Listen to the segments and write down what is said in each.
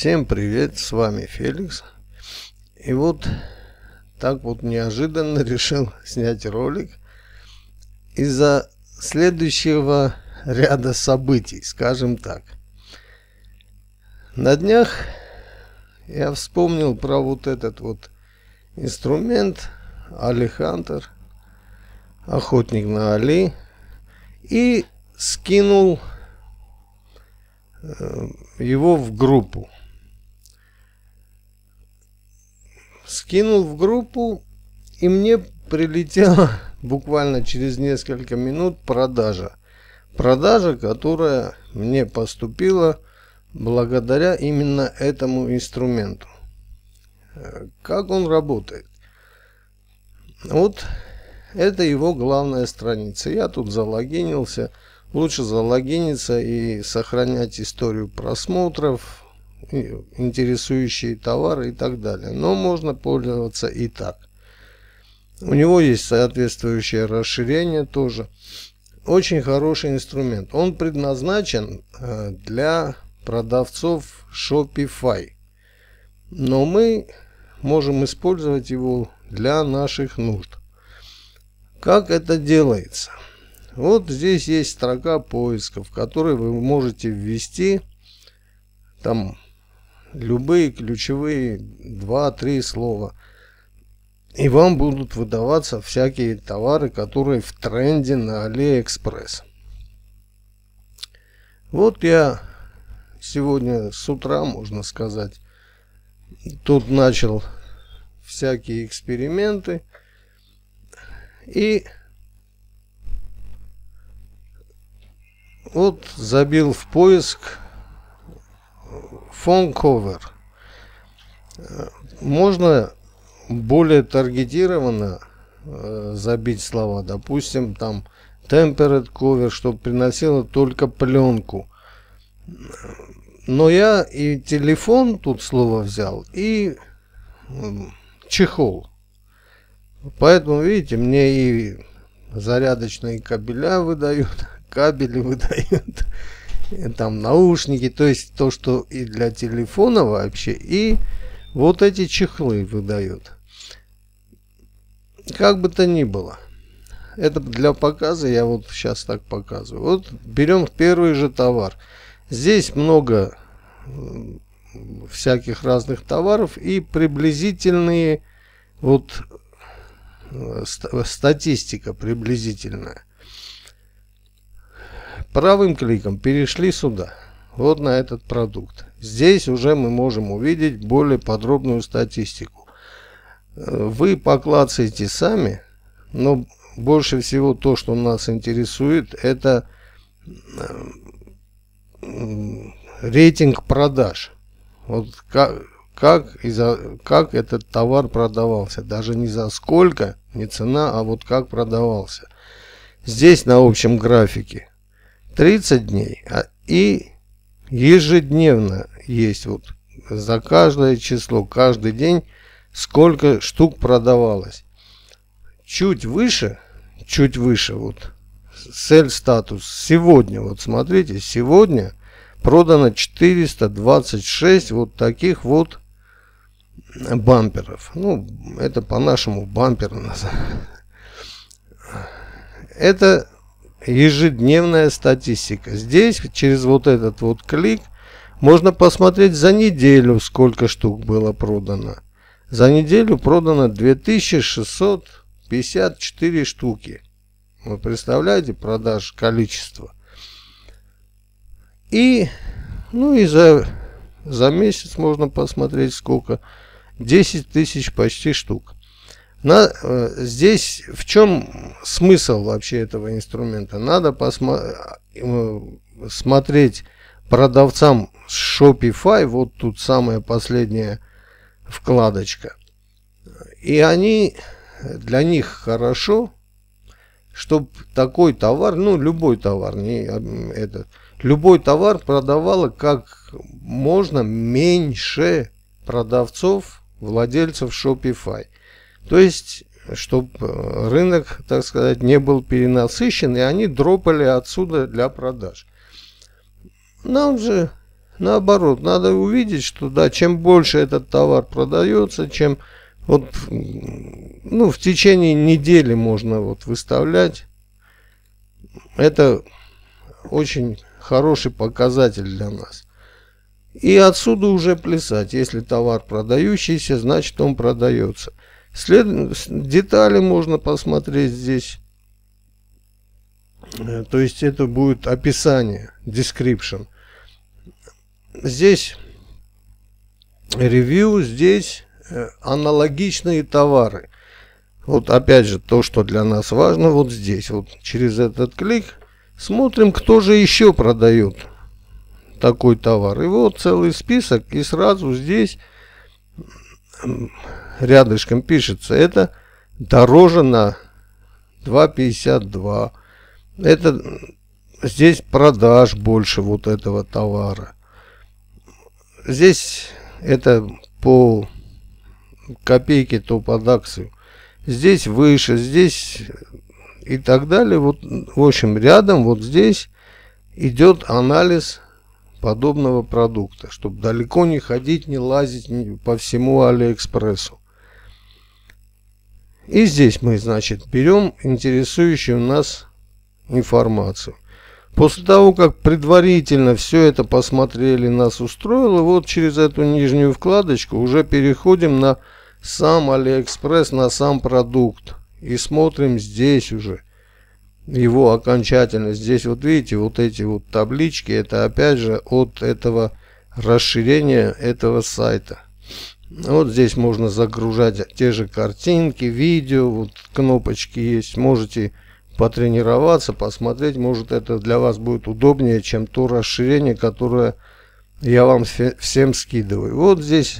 Всем привет, с вами Феликс. И вот так вот неожиданно решил снять ролик из-за следующего ряда событий, скажем так. На днях я вспомнил про вот этот вот инструмент Алихантер, охотник на Али, и скинул э, его в группу. скинул в группу, и мне прилетела буквально через несколько минут продажа. Продажа, которая мне поступила благодаря именно этому инструменту. Э, как он работает? Вот это его главная страница. Я тут залогинился. Лучше залогиниться и сохранять историю просмотров, интересующие товары и так далее. Но можно пользоваться и так. У него есть соответствующее расширение тоже. Очень хороший инструмент. Он предназначен э, для продавцов Shopify. Но мы можем использовать его для наших нужд. Как это делается? Вот здесь есть строка поиска, в которой вы можете ввести там любые ключевые 2-3 слова. И вам будут выдаваться всякие товары, которые в тренде на AliExpress. Вот я сегодня с утра, можно сказать, тут начал всякие эксперименты. И вот забил в поиск phone cover э, можно более таргетированно э, забить слова. Допустим, там temperate cover, чтобы приносило только пленку. Но я и телефон тут слово взял, и чехол. Поэтому, видите, мне и зарядочные кабеля выдают, кабели выдают. Э, там наушники, то есть то, что и для телефона вообще, и вот эти чехлы выдают. Как бы то ни было. Это для показа, я вот сейчас так показываю. Вот берем первый же товар. Здесь много всяких разных товаров и приблизительные вот э, статистика приблизительная. Правым кликом перешли сюда, вот на этот продукт. Здесь уже мы можем увидеть более подробную статистику. Э, вы поклацаете сами, но больше всего то, что нас интересует, это э, рейтинг продаж. Вот как, как, и за, как этот товар продавался. Даже не за сколько, не цена, а вот как продавался. Здесь на общем графике 30 дней а, и ежедневно есть вот за каждое число, каждый день сколько штук продавалось. Чуть выше, чуть выше вот цель статус сегодня, вот смотрите, сегодня продано 426 вот таких вот бамперов. Ну, это по-нашему бампер. Это ежедневная статистика. Здесь через вот этот вот клик можно посмотреть за неделю, сколько штук было продано. За неделю продано 2654 штуки. Вы представляете продаж количество? И, ну и за, за месяц можно посмотреть сколько. 10 тысяч почти штук. На, э, здесь в чем смысл вообще этого инструмента? Надо посма э, э, смотреть продавцам Shopify, вот тут самая последняя вкладочка. И они, для них хорошо, чтобы такой товар, ну любой товар, не этот, любой товар продавало как можно меньше продавцов, владельцев Shopify. То есть, чтобы э, рынок, так сказать, не был перенасыщен, и они дропали отсюда для продаж. Нам же наоборот, надо увидеть, что да, чем больше этот товар продается, чем вот, ну, в течение недели можно вот выставлять. Это очень хороший показатель для нас. И отсюда уже плясать. Если товар продающийся, значит он продается. След... Детали можно посмотреть здесь. Э, то есть это будет описание, description. Здесь ревью, здесь э, аналогичные товары. Вот опять же то, что для нас важно, вот здесь, вот через этот клик смотрим, кто же еще продает такой товар. И вот целый список, и сразу здесь рядышком пишется, это дороже на 2,52. Это здесь продаж больше вот этого товара. Здесь это по копейке, то под акцию. Здесь выше, здесь и так далее. Вот, в общем, рядом вот здесь идет анализ подобного продукта, чтобы далеко не ходить, не лазить по всему Алиэкспрессу. И здесь мы, значит, берем интересующую нас информацию. После того, как предварительно все это посмотрели, нас устроило, вот через эту нижнюю вкладочку уже переходим на сам Алиэкспресс, на сам продукт. И смотрим здесь уже – его окончательно. Здесь вот видите, вот эти вот таблички, это опять же от этого расширения этого сайта. Вот здесь можно загружать те же картинки, видео, вот кнопочки есть. Можете потренироваться, посмотреть. Может это для вас будет удобнее, чем то расширение, которое я вам всем скидываю. Вот здесь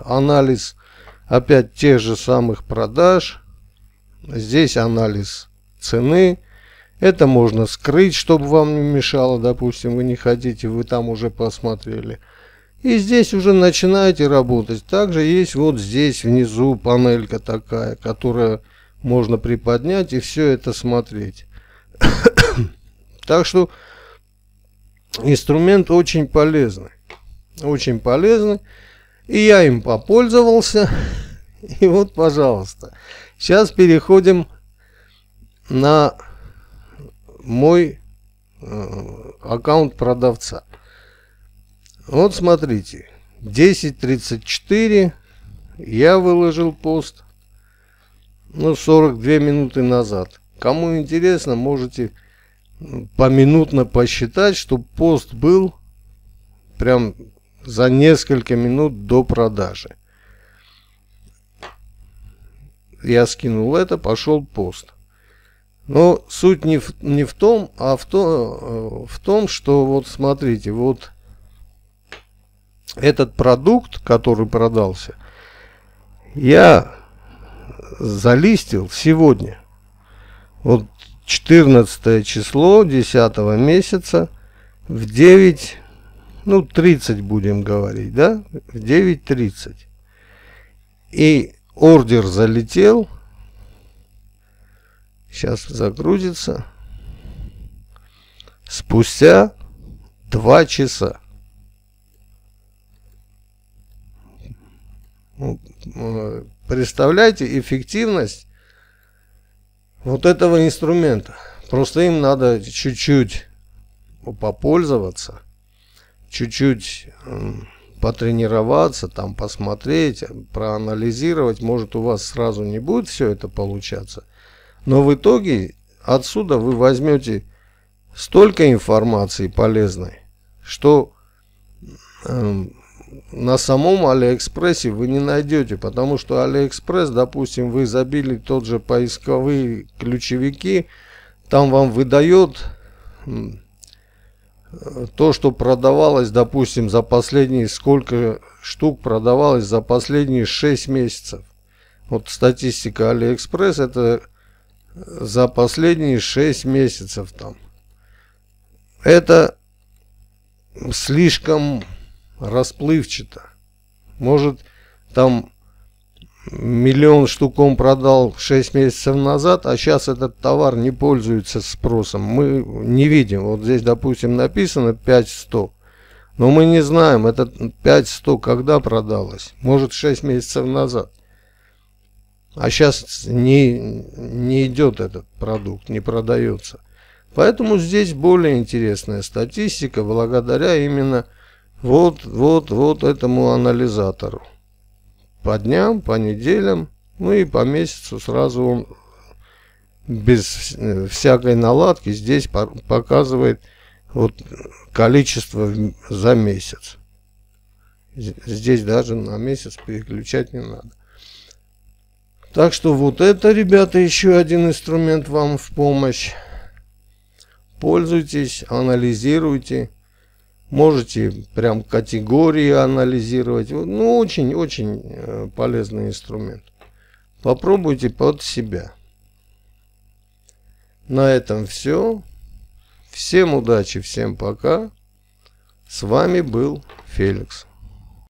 анализ опять тех же самых продаж. Здесь анализ цены. Это можно скрыть, чтобы вам не мешало, допустим, вы не хотите, вы там уже посмотрели. И здесь уже начинаете работать. Также есть вот здесь внизу панелька такая, которая можно приподнять и все это смотреть. так что инструмент очень полезный. Очень полезный. И я им попользовался. и вот, пожалуйста. Сейчас переходим на мой э, аккаунт продавца. Вот смотрите, 10.34 я выложил пост, ну, 42 минуты назад. Кому интересно, можете поминутно посчитать, что пост был прям за несколько минут до продажи. Я скинул это, пошел пост. Но суть не в, не в том, а в, то, э, в том, что вот смотрите, вот этот продукт, который продался, я залистил сегодня. Вот 14 число 10 месяца в 9, ну 30 будем говорить, да, в 9.30. И ордер залетел Сейчас загрузится. Спустя 2 часа. Ну, э, представляете эффективность вот этого инструмента. Просто им надо чуть-чуть попользоваться, чуть-чуть потренироваться, там посмотреть, проанализировать. Может у вас сразу не будет все это получаться. Но в итоге отсюда вы возьмете столько информации полезной, что э, на самом Алиэкспрессе вы не найдете, потому что Алиэкспресс, допустим, вы забили тот же поисковые ключевики, там вам выдает то, что продавалось, допустим, за последние, сколько штук продавалось за последние 6 месяцев. Вот статистика Алиэкспресс это за последние 6 месяцев там. Это слишком расплывчато. Может, там миллион штук он продал 6 месяцев назад, а сейчас этот товар не пользуется спросом. Мы не видим. Вот здесь, допустим, написано 5100. Но мы не знаем, это 5100 когда продалось. Может, 6 месяцев назад. А сейчас не, не идет этот продукт, не продается. Поэтому здесь более интересная статистика благодаря именно вот, вот, вот этому анализатору. По дням, по неделям, ну и по месяцу сразу он без всякой наладки здесь показывает вот количество за месяц. Здесь даже на месяц переключать не надо. Так что вот это, ребята, еще один инструмент вам в помощь. Пользуйтесь, анализируйте. Можете прям категории анализировать. Ну, очень-очень э, полезный инструмент. Попробуйте под себя. На этом все. Всем удачи, всем пока. С вами был Феликс.